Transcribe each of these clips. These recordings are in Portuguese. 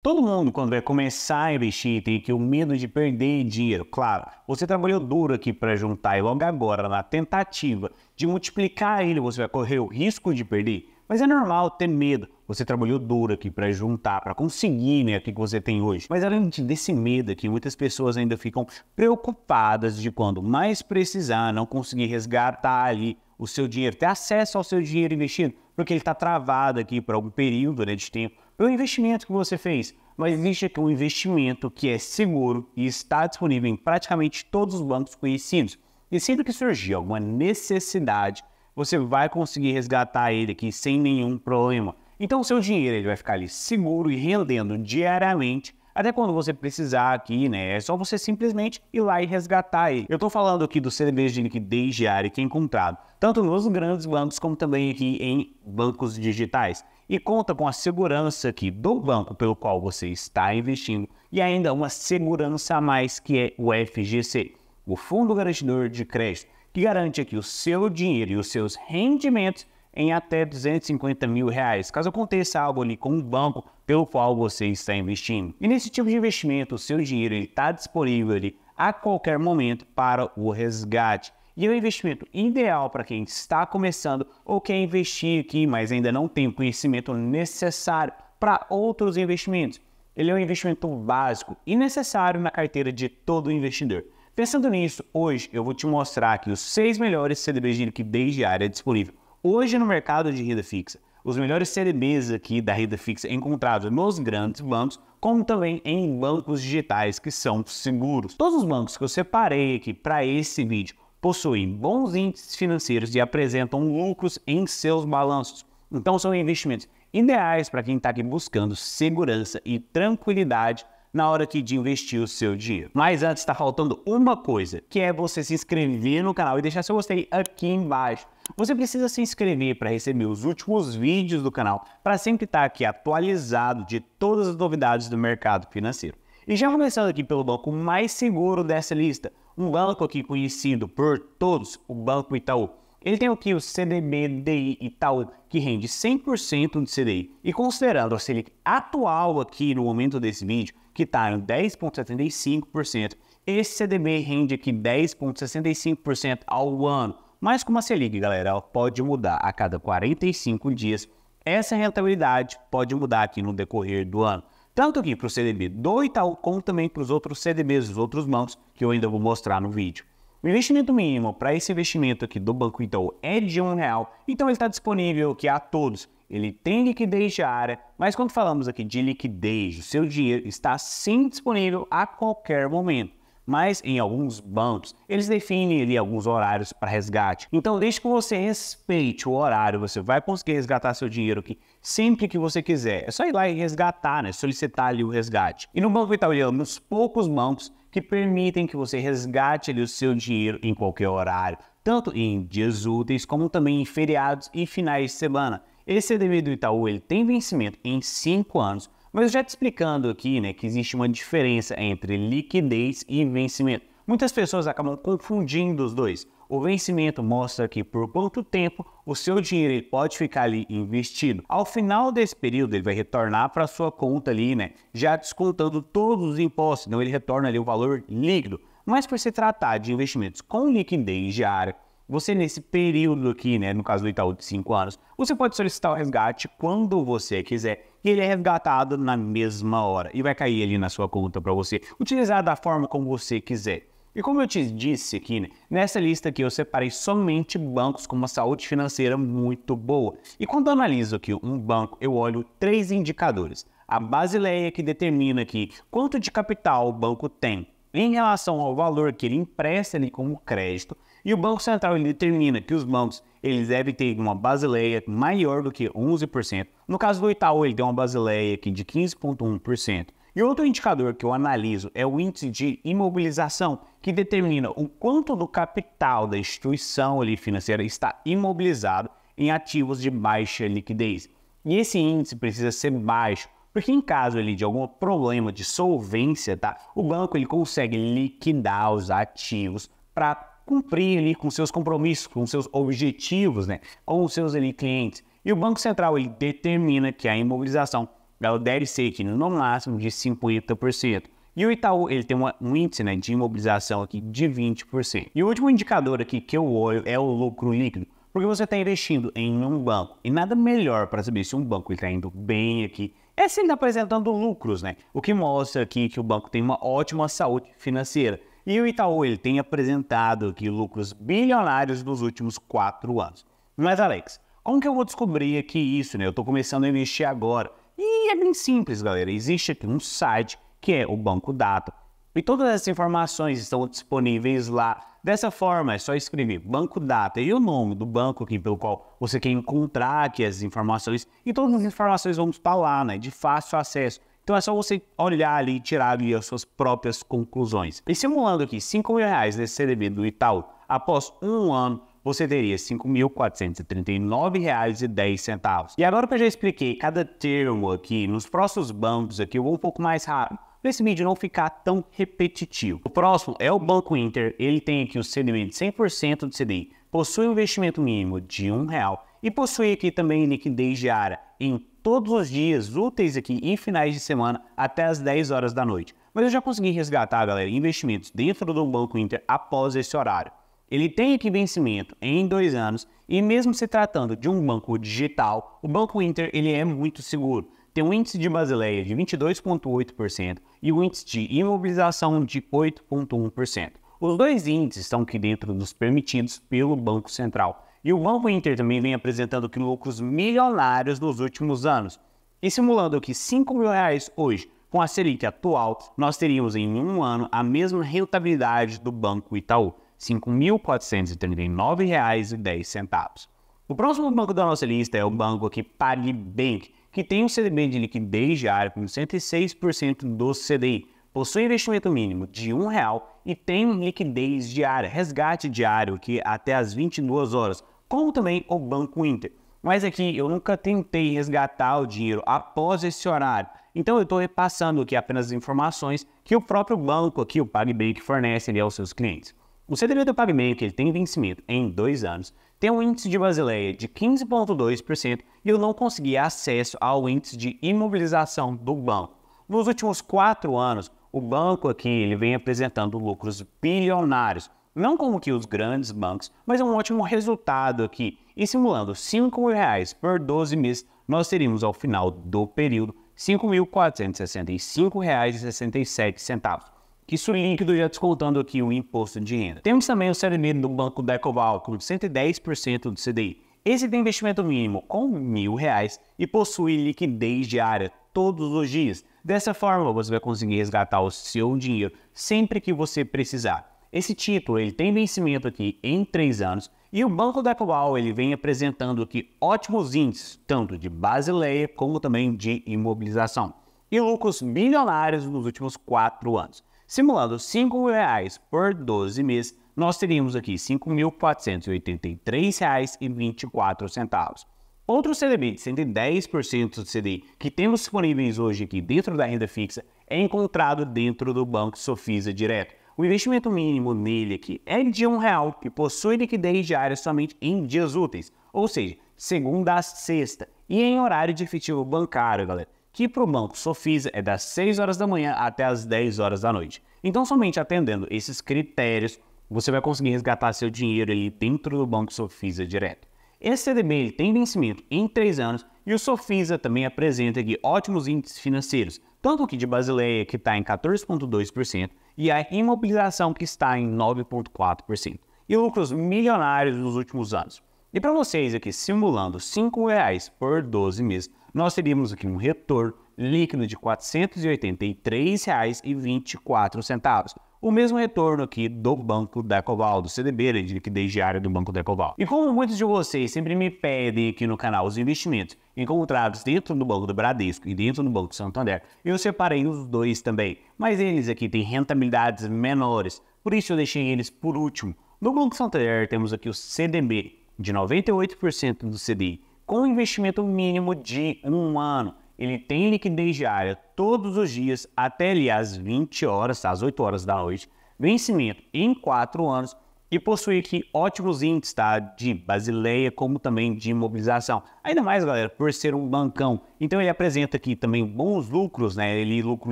Todo mundo, quando vai começar a investir, tem que o medo de perder dinheiro. Claro, você trabalhou duro aqui para juntar e logo agora, na tentativa de multiplicar ele, você vai correr o risco de perder. Mas é normal ter medo. Você trabalhou duro aqui para juntar, para conseguir né, o que você tem hoje. Mas além desse medo aqui, muitas pessoas ainda ficam preocupadas de quando mais precisar, não conseguir resgatar ali o seu dinheiro, ter acesso ao seu dinheiro investido, porque ele está travado aqui por algum período né, de tempo o investimento que você fez. Mas existe aqui um investimento que é seguro e está disponível em praticamente todos os bancos conhecidos. E sempre que surgir alguma necessidade, você vai conseguir resgatar ele aqui sem nenhum problema. Então, o seu dinheiro ele vai ficar ali seguro e rendendo diariamente até quando você precisar aqui, né? É só você simplesmente ir lá e resgatar ele. Eu estou falando aqui do CDBs de liquidez diária que é encontrado, tanto nos grandes bancos como também aqui em bancos digitais e conta com a segurança aqui do banco pelo qual você está investindo e ainda uma segurança a mais que é o FGC, o Fundo Garantidor de Crédito, que garante aqui o seu dinheiro e os seus rendimentos em até 250 mil reais, caso aconteça algo ali com o banco pelo qual você está investindo. E nesse tipo de investimento, o seu dinheiro está disponível ali a qualquer momento para o resgate. E o investimento ideal para quem está começando ou quer investir aqui, mas ainda não tem o conhecimento necessário para outros investimentos. Ele é um investimento básico e necessário na carteira de todo investidor. Pensando nisso, hoje eu vou te mostrar aqui os seis melhores CDBs de liquidez diária disponível hoje no mercado de renda fixa. Os melhores CDBs aqui da renda fixa encontrados nos grandes bancos, como também em bancos digitais que são seguros. Todos os bancos que eu separei aqui para esse vídeo possuem bons índices financeiros e apresentam lucros em seus balanços. Então, são investimentos ideais para quem está aqui buscando segurança e tranquilidade na hora aqui de investir o seu dinheiro. Mas antes está faltando uma coisa, que é você se inscrever no canal e deixar seu gostei aqui embaixo. Você precisa se inscrever para receber os últimos vídeos do canal, para sempre estar tá aqui atualizado de todas as novidades do mercado financeiro. E já começando aqui pelo banco mais seguro dessa lista, um banco aqui conhecido por todos, o Banco Itaú. Ele tem aqui o CDB DI Itaú, que rende 100% de CDI. E considerando a Selic atual aqui no momento desse vídeo, que está em 10,75%, esse CDB rende aqui 10,65% ao ano. Mas como a Selic, galera, pode mudar a cada 45 dias, essa rentabilidade pode mudar aqui no decorrer do ano. Tanto aqui para o CDB do Itaú, como também para os outros CDBs, os outros bancos, que eu ainda vou mostrar no vídeo. O investimento mínimo para esse investimento aqui do Banco Itaú é de um real, então ele está disponível aqui a todos. Ele tem liquidez diária, mas quando falamos aqui de liquidez, o seu dinheiro está sim disponível a qualquer momento mas em alguns bancos eles definem ali alguns horários para resgate. Então, desde que você respeite o horário, você vai conseguir resgatar seu dinheiro aqui sempre que você quiser. É só ir lá e resgatar, né? Solicitar ali o resgate. E no Banco Italiano, nos é poucos bancos que permitem que você resgate ali o seu dinheiro em qualquer horário, tanto em dias úteis como também em feriados e finais de semana. Esse CDB do Itaú ele tem vencimento em 5 anos mas já te explicando aqui né, que existe uma diferença entre liquidez e vencimento. Muitas pessoas acabam confundindo os dois. O vencimento mostra que por quanto tempo o seu dinheiro pode ficar ali investido. Ao final desse período, ele vai retornar para a sua conta ali, né? Já descontando todos os impostos, então ele retorna ali o valor líquido. Mas por se tratar de investimentos com liquidez diária, você nesse período aqui, né, no caso do Itaú de 5 anos, você pode solicitar o resgate quando você quiser ele é resgatado na mesma hora e vai cair ali na sua conta para você utilizar da forma como você quiser. E como eu te disse aqui, né, nessa lista aqui eu separei somente bancos com uma saúde financeira muito boa. E quando eu analiso aqui um banco, eu olho três indicadores. A Basileia que determina aqui quanto de capital o banco tem em relação ao valor que ele empresta ali como crédito, e o Banco Central ele determina que os bancos eles devem ter uma basileia maior do que 11%. No caso do Itaú, ele tem uma basileia aqui de 15,1%. E outro indicador que eu analiso é o índice de imobilização, que determina o quanto do capital da instituição ali financeira está imobilizado em ativos de baixa liquidez. E esse índice precisa ser baixo, porque em caso ali de algum problema de solvência, tá? O banco ele consegue liquidar os ativos para cumprir ali com seus compromissos, com seus objetivos, né, com os seus ali, clientes. E o Banco Central ele determina que a imobilização ela deve ser aqui no máximo de 50%. E o Itaú ele tem uma, um índice né, de imobilização aqui de 20%. E o último indicador aqui que eu olho é o lucro líquido, porque você está investindo em um banco e nada melhor para saber se um banco está indo bem aqui é se ele está apresentando lucros, né? O que mostra aqui que o banco tem uma ótima saúde financeira. E o Itaú ele tem apresentado aqui lucros bilionários nos últimos quatro anos. Mas, Alex, como que eu vou descobrir aqui isso? Né? Eu estou começando a investir agora. E é bem simples, galera. Existe aqui um site que é o Banco Data. E todas essas informações estão disponíveis lá. Dessa forma, é só escrever Banco Data e o nome do banco aqui pelo qual você quer encontrar aqui as informações. E todas as informações vão estar lá, né? De fácil acesso. Então é só você olhar ali e tirar ali as suas próprias conclusões. E simulando aqui 5 mil reais nesse CDB do Itaú, após um ano, você teria R$ 5.439,10. E agora que eu já expliquei cada termo aqui, nos próximos bancos aqui eu vou um pouco mais rápido para esse vídeo não ficar tão repetitivo. O próximo é o Banco Inter, ele tem aqui o um CDI de 100% do CDI, possui um investimento mínimo de R$ 1,00 e possui aqui também liquidez diária em todos os dias úteis aqui e finais de semana até as 10 horas da noite. Mas eu já consegui resgatar, galera, investimentos dentro do Banco Inter após esse horário. Ele tem aqui vencimento em dois anos e mesmo se tratando de um banco digital, o Banco Inter ele é muito seguro. Tem um índice de Basileia de 22,8% e o um índice de imobilização de 8,1%. Os dois índices estão aqui dentro dos permitidos pelo Banco Central. E o Banco Inter também vem apresentando lucros milionários nos últimos anos. E simulando que 5 mil reais hoje, com a Selic atual, nós teríamos em um ano a mesma rentabilidade do Banco Itaú, R$ 5.439,10. O próximo banco da nossa lista é o banco aqui PagBank, que tem um CDB de liquidez diária com 106% do CDI, possui investimento mínimo de R$ real e tem liquidez diária, resgate diário que até as 22 horas, como também o Banco Inter. Mas aqui eu nunca tentei resgatar o dinheiro após esse horário. Então eu estou repassando aqui apenas as informações que o próprio banco aqui, o PagBank, fornece ali aos seus clientes. O CDB do PagBank é ele tem vencimento em dois anos, tem um índice de Basileia de 15,2% e eu não consegui acesso ao índice de imobilização do banco. Nos últimos quatro anos, o banco aqui ele vem apresentando lucros bilionários, não como que os grandes bancos, mas é um ótimo resultado aqui. E simulando R$ 5.000 por 12 meses, nós teríamos ao final do período R$ 5.465,67, que isso líquido já descontando aqui o imposto de renda. Temos também o CDM do Banco Decoval com 110% do CDI. Esse tem investimento mínimo com R$ reais e possui liquidez diária todos os dias. Dessa forma, você vai conseguir resgatar o seu dinheiro sempre que você precisar. Esse título ele tem vencimento aqui em três anos e o Banco Dactual ele vem apresentando aqui ótimos índices, tanto de Basileia como também de imobilização, e lucros milionários nos últimos quatro anos. Simulando R$ 5.000 por 12 meses, nós teríamos aqui R$ 5.483,24. Outro CDB de 110% do CDI que temos disponíveis hoje aqui dentro da renda fixa é encontrado dentro do Banco Sofisa Direto o investimento mínimo nele aqui é de um real e possui liquidez diária somente em dias úteis, ou seja, segunda a sexta, e em horário de efetivo bancário, galera, que para o banco Sofisa é das 6 horas da manhã até as 10 horas da noite. Então, somente atendendo esses critérios, você vai conseguir resgatar seu dinheiro ali dentro do banco Sofisa direto. Esse CDB ele tem vencimento em 3 anos e o Sofisa também apresenta aqui ótimos índices financeiros, tanto que de Basileia, que está em 14,2%, e a imobilização que está em 9,4%. E lucros milionários nos últimos anos. E para vocês aqui, simulando R$ 5,00 por 12 meses, nós teríamos aqui um retorno líquido de R$ 483,24 o mesmo retorno aqui do Banco Decoval, do CDB, de liquidez diária do Banco Decoval. E como muitos de vocês sempre me pedem aqui no canal os investimentos encontrados dentro do Banco do Bradesco e dentro do Banco Santander, eu separei os dois também, mas eles aqui têm rentabilidades menores, por isso eu deixei eles por último. No Banco Santander temos aqui o CDB de 98% do CDI, com investimento mínimo de um ano ele tem liquidez diária todos os dias, até ali às 20 horas, às 8 horas da noite, vencimento em 4 anos e possui aqui ótimos índices tá? de Basileia, como também de imobilização. Ainda mais, galera, por ser um bancão. Então ele apresenta aqui também bons lucros, né? Ele lucro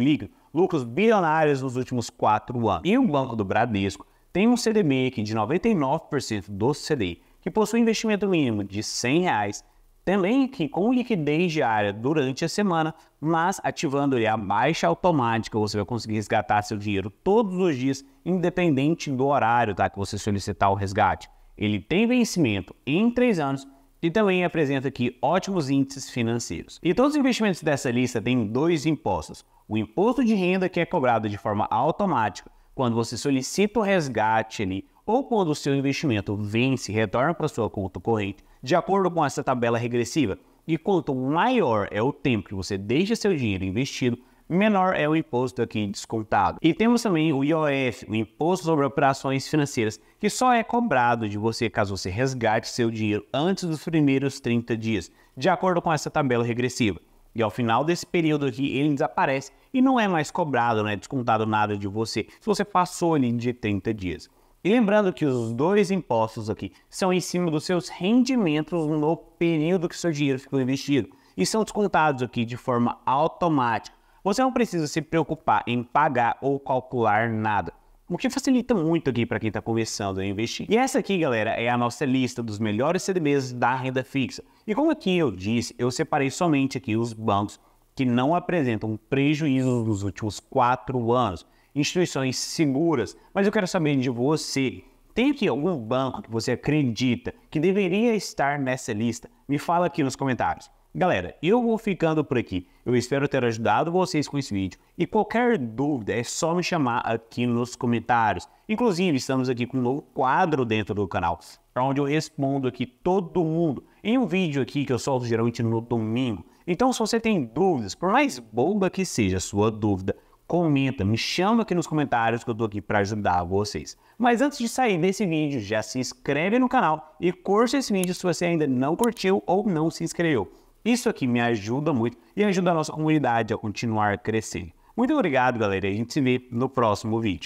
líquido, lucros bilionários nos últimos 4 anos. E o Banco do Bradesco tem um CDB aqui de 99% do CDI, que possui investimento mínimo de R$ 100 reais elenque com liquidez diária durante a semana, mas ativando a baixa automática, você vai conseguir resgatar seu dinheiro todos os dias, independente do horário tá, que você solicitar o resgate. Ele tem vencimento em três anos e também apresenta aqui ótimos índices financeiros. E todos os investimentos dessa lista têm dois impostos. O imposto de renda que é cobrado de forma automática quando você solicita o resgate ali ou quando o seu investimento vence e retorna para sua conta corrente de acordo com essa tabela regressiva. E quanto maior é o tempo que você deixa seu dinheiro investido, menor é o imposto aqui descontado. E temos também o IOF, o Imposto sobre Operações Financeiras, que só é cobrado de você caso você resgate seu dinheiro antes dos primeiros 30 dias, de acordo com essa tabela regressiva. E ao final desse período aqui, ele desaparece e não é mais cobrado, não é descontado nada de você, se você passou ali de 30 dias. E lembrando que os dois impostos aqui são em cima dos seus rendimentos no período que seu dinheiro ficou investido e são descontados aqui de forma automática. Você não precisa se preocupar em pagar ou calcular nada. O que facilita muito aqui para quem está começando a investir. E essa aqui, galera, é a nossa lista dos melhores CDBs da renda fixa. E como aqui eu disse, eu separei somente aqui os bancos que não apresentam prejuízos nos últimos quatro anos instituições seguras, mas eu quero saber de você. Tem aqui algum banco que você acredita que deveria estar nessa lista? Me fala aqui nos comentários. Galera, eu vou ficando por aqui. Eu espero ter ajudado vocês com esse vídeo. E qualquer dúvida é só me chamar aqui nos comentários. Inclusive, estamos aqui com um novo quadro dentro do canal, onde eu respondo aqui todo mundo em um vídeo aqui que eu solto geralmente no domingo. Então, se você tem dúvidas, por mais boba que seja a sua dúvida, comenta, me chama aqui nos comentários que eu tô aqui para ajudar vocês. Mas antes de sair desse vídeo, já se inscreve no canal e curte esse vídeo se você ainda não curtiu ou não se inscreveu. Isso aqui me ajuda muito e ajuda a nossa comunidade a continuar crescendo. Muito obrigado, galera. A gente se vê no próximo vídeo.